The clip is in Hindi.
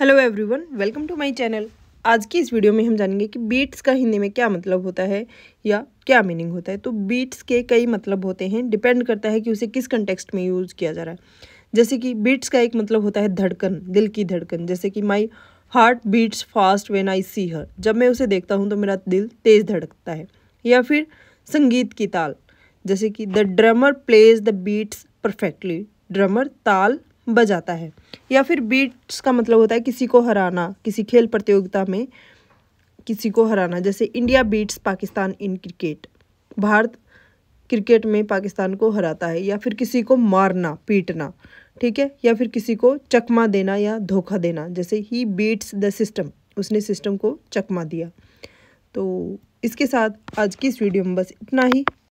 hello everyone welcome to my channel आज की इस वीडियो में हम जानेंगे कि बीट्स का हिंदी में क्या मतलब होता है या क्या मीनिंग होता है तो बीट्स के कई मतलब होते हैं डिपेंड करता है कि उसे किस कंटेक्स्ट में यूज़ किया जा रहा है जैसे कि बीट्स का एक मतलब होता है धड़कन दिल की धड़कन जैसे कि my heart beats fast when I see her जब मैं उसे देखता हूँ तो मेरा दिल तेज़ धड़कता है या फिर संगीत की ताल जैसे कि the drummer plays the beats perfectly drummer ताल बजाता है या फिर बीट्स का मतलब होता है किसी को हराना किसी खेल प्रतियोगिता में किसी को हराना जैसे India beats Pakistan in cricket Bharat cricket में पाकिस्तान को हराता है या फिर किसी को मारना पीटना ठीक है या फिर किसी को चकमा देना या धोखा देना जैसे ही बीट्स द सिस्टम उसने सिस्टम को चकमा दिया तो इसके साथ आज की इस वीडियो में बस इतना ही